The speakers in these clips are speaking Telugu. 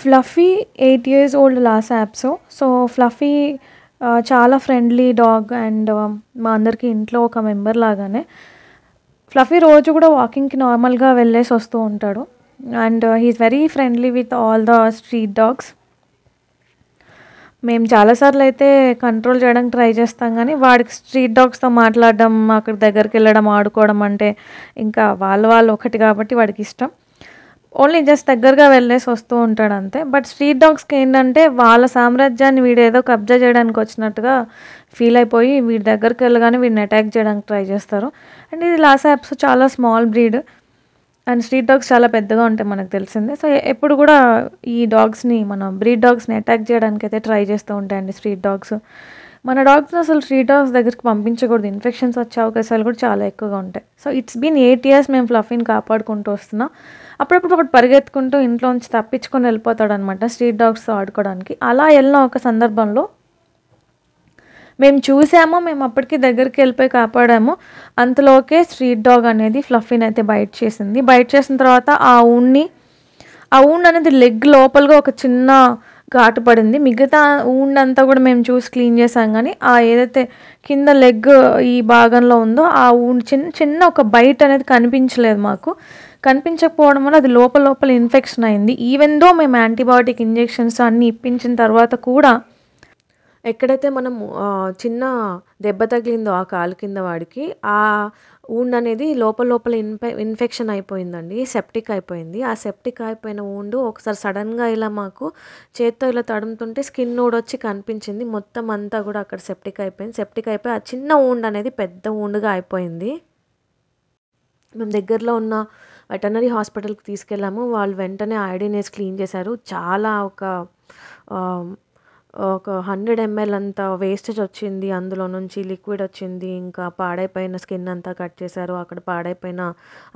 fluffy eight years old Lhasa apso so Fluffy చాలా ఫ్రెండ్లీ డాగ్ అండ్ మా అందరికీ ఇంట్లో ఒక మెంబర్ లాగానే ఫ్లఫీ రోజు కూడా వాకింగ్కి నార్మల్గా వెళ్ళేసి వస్తూ ఉంటాడు and he's very friendly with all the street dogs మేము చాలాసార్లు అయితే కంట్రోల్ చేయడానికి ట్రై చేస్తాం కానీ వాడికి స్ట్రీట్ డాగ్స్తో మాట్లాడడం అక్కడ దగ్గరికి వెళ్ళడం ఆడుకోవడం అంటే ఇంకా వాళ్ళ వాళ్ళు ఒకటి కాబట్టి వాడికి ఇష్టం ఓన్లీ జస్ట్ దగ్గరగా వెళ్ళేసి వస్తూ ఉంటాడు అంతే బట్ స్ట్రీట్ డాగ్స్కి ఏంటంటే వాళ్ళ సామ్రాజ్యాన్ని వీడు ఏదో కబ్జా చేయడానికి వచ్చినట్టుగా ఫీల్ అయిపోయి వీడి దగ్గరికి వెళ్ళగానే వీడిని అటాక్ చేయడానికి ట్రై చేస్తారు అండ్ ఇది లాసా యాప్స్ చాలా small breed and street dogs చాలా పెద్దగా ఉంటాయి మనకు తెలిసిందే సో ఎప్పుడు కూడా ఈ డాగ్స్ని మనం బ్రీడ్ డాగ్స్ని అటాక్ చేయడానికి అయితే ట్రై చేస్తూ ఉంటాయండి స్ట్రీట్ డాగ్స్ మన డాక్టర్ అసలు స్ట్రీట్ డాగ్స్ దగ్గరికి పంపించకూడదు ఇన్ఫెక్షన్స్ వచ్చే అవకాశాలు కూడా చాలా ఎక్కువగా ఉంటాయి so it's been eight years మేము ఫ్లఫీని కాపాడుకుంటూ వస్తున్నాం అప్పుడప్పుడు ఒకటి పరిగెత్తుకుంటూ ఇంట్లో నుంచి తప్పించుకొని వెళ్ళిపోతాడు అనమాట స్ట్రీట్ డాగ్స్తో ఆడుకోవడానికి అలా వెళ్ళిన ఒక సందర్భంలో మేము చూసాము మేము అప్పటికి దగ్గరికి వెళ్ళిపోయి కాపాడాము అంతలోకే స్ట్రీట్ డాగ్ అనేది ఫ్లఫీని అయితే బయట చేసింది బయట చేసిన తర్వాత ఆ ఊన్ని ఆ ఊన్ అనేది లెగ్ లోపలగా ఒక చిన్న ఘాటు పడింది మిగతా అంతా కూడా మేము చూసి క్లీన్ చేసాం కానీ ఆ ఏదైతే కింద లెగ్ ఈ భాగంలో ఉందో ఆ ఊండ్ చిన్న చిన్న ఒక బయట అనేది కనిపించలేదు మాకు కనిపించకపోవడం వల్ల అది లోపల లోపల ఇన్ఫెక్షన్ అయింది ఈవెన్ దో మేము యాంటీబయాటిక్ ఇంజెక్షన్స్ అన్నీ ఇప్పించిన తర్వాత కూడా ఎక్కడైతే మనం చిన్న దెబ్బ తగిలిందో ఆ కాలు కింద వాడికి ఆ ఊండ్ అనేది లోపల లోపల ఇన్ఫె ఇన్ఫెక్షన్ అయిపోయిందండి సెప్టిక్ అయిపోయింది ఆ సెప్టిక్ అయిపోయిన ఊండు ఒకసారి సడన్గా ఇలా మాకు చేత్తో ఇలా తడుముతుంటే స్కిన్ వచ్చి కనిపించింది మొత్తం అంతా కూడా అక్కడ సెప్టిక్ అయిపోయింది సెప్టిక్ అయిపోయి ఆ చిన్న ఊండ్ అనేది పెద్ద ఊండుగా అయిపోయింది మేము దగ్గరలో ఉన్న వెటనరీ హాస్పిటల్కి తీసుకెళ్ళాము వాళ్ళు వెంటనే ఐడినేస్ క్లీన్ చేశారు చాలా ఒక ఒక హండ్రెడ్ ఎంఎల్ అంతా వేస్టేజ్ వచ్చింది అందులో నుంచి లిక్విడ్ వచ్చింది ఇంకా పాడైపోయిన స్కిన్ అంతా కట్ చేశారు అక్కడ పాడైపోయిన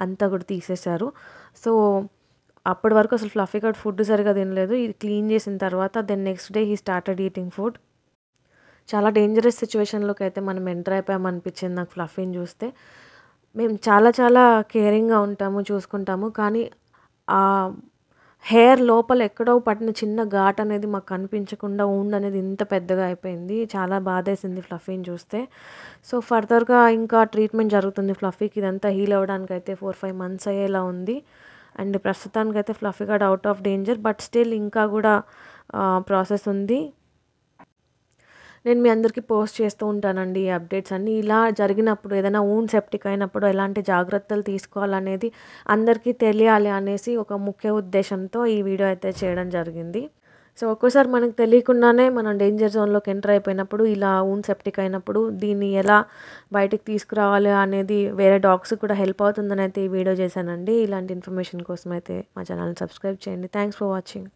అంతా కూడా తీసేశారు సో అప్పటి వరకు అసలు ఫ్లఫీ కట్ ఫుడ్ సరిగా తినలేదు ఇది క్లీన్ చేసిన తర్వాత then next day he started eating food చాలా డేంజరస్ సిచ్యువేషన్లోకి అయితే మనం ఎంటర్ అయిపోయామనిపించింది నాకు ఫ్లఫీని చూస్తే మేము చాలా చాలా కేరింగ్గా ఉంటాము చూసుకుంటాము కానీ హెయిర్ లోపల ఎక్కడో పట్టిన చిన్న ఘాట్ అనేది మాకు కనిపించకుండా ఉండ్ అనేది ఇంత పెద్దగా అయిపోయింది చాలా బాధేసింది ఫ్లఫీని చూస్తే సో ఫర్దర్గా ఇంకా ట్రీట్మెంట్ జరుగుతుంది ఫ్లఫీకి ఇదంతా హీల్ అవ్వడానికి అయితే ఫోర్ ఫైవ్ మంత్స్ అయ్యేలా ఉంది అండ్ ప్రస్తుతానికైతే Fluffy got out of danger but still ఇంకా కూడా ప్రాసెస్ ఉంది నేను మీ అందరికీ పోస్ట్ చేస్తూ ఉంటానండి అప్డేట్స్ అన్నీ ఇలా జరిగినప్పుడు ఏదైనా ఊన్ సెప్టిక్ అయినప్పుడు ఎలాంటి జాగ్రత్తలు తీసుకోవాలనేది అందరికీ తెలియాలి అనేసి ఒక ముఖ్య ఉద్దేశంతో ఈ వీడియో అయితే చేయడం జరిగింది సో ఒక్కోసారి మనకు తెలియకుండానే మనం డేంజర్ జోన్లోకి ఎంటర్ అయిపోయినప్పుడు ఇలా ఊన్ సెప్టిక్ అయినప్పుడు దీన్ని ఎలా బయటికి తీసుకురావాలి అనేది వేరే డాగ్స్ కూడా హెల్ప్ అవుతుందని అయితే ఈ వీడియో చేశానండి ఇలాంటి ఇన్ఫర్మేషన్ కోసం అయితే మా ఛానల్ని సబ్స్క్రైబ్ చేయండి థ్యాంక్స్ ఫర్ వాచింగ్